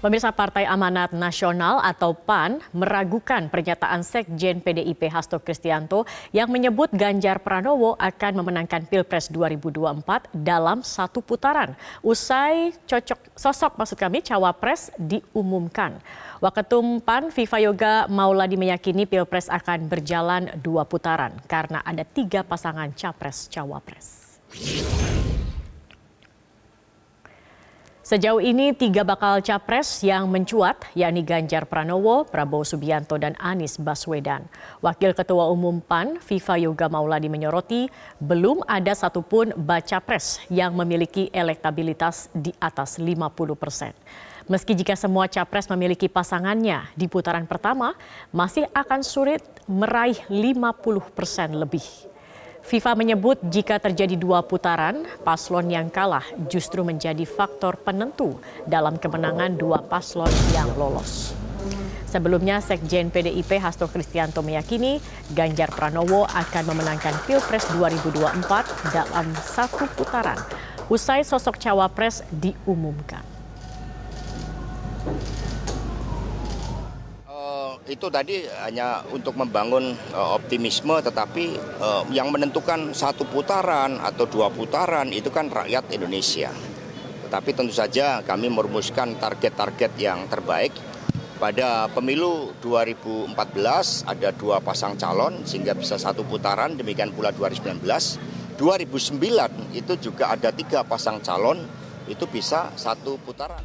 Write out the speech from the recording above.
Pemirsa Partai Amanat Nasional atau PAN meragukan pernyataan Sekjen PDIP Hasto Kristianto yang menyebut Ganjar Pranowo akan memenangkan Pilpres 2024 dalam satu putaran. Usai cocok sosok maksud kami cawapres diumumkan. Waketum PAN Viva Yoga Mauladi meyakini Pilpres akan berjalan dua putaran karena ada tiga pasangan capres cawapres. Sejauh ini tiga bakal capres yang mencuat, yakni Ganjar Pranowo, Prabowo Subianto, dan Anies Baswedan. Wakil Ketua Umum PAN, Viva Yoga Mauladi menyoroti, belum ada satupun baca pres yang memiliki elektabilitas di atas 50 persen. Meski jika semua capres memiliki pasangannya di putaran pertama, masih akan sulit meraih 50 persen lebih. FIFA menyebut jika terjadi dua putaran, paslon yang kalah justru menjadi faktor penentu dalam kemenangan dua paslon yang lolos. Sebelumnya, Sekjen PDIP Hasto Kristianto meyakini Ganjar Pranowo akan memenangkan Pilpres 2024 dalam satu putaran. Usai sosok cawapres diumumkan itu tadi hanya untuk membangun uh, optimisme, tetapi uh, yang menentukan satu putaran atau dua putaran itu kan rakyat Indonesia. Tapi tentu saja kami merumuskan target-target yang terbaik. Pada pemilu 2014 ada dua pasang calon sehingga bisa satu putaran, demikian pula 2019. 2009 itu juga ada tiga pasang calon, itu bisa satu putaran.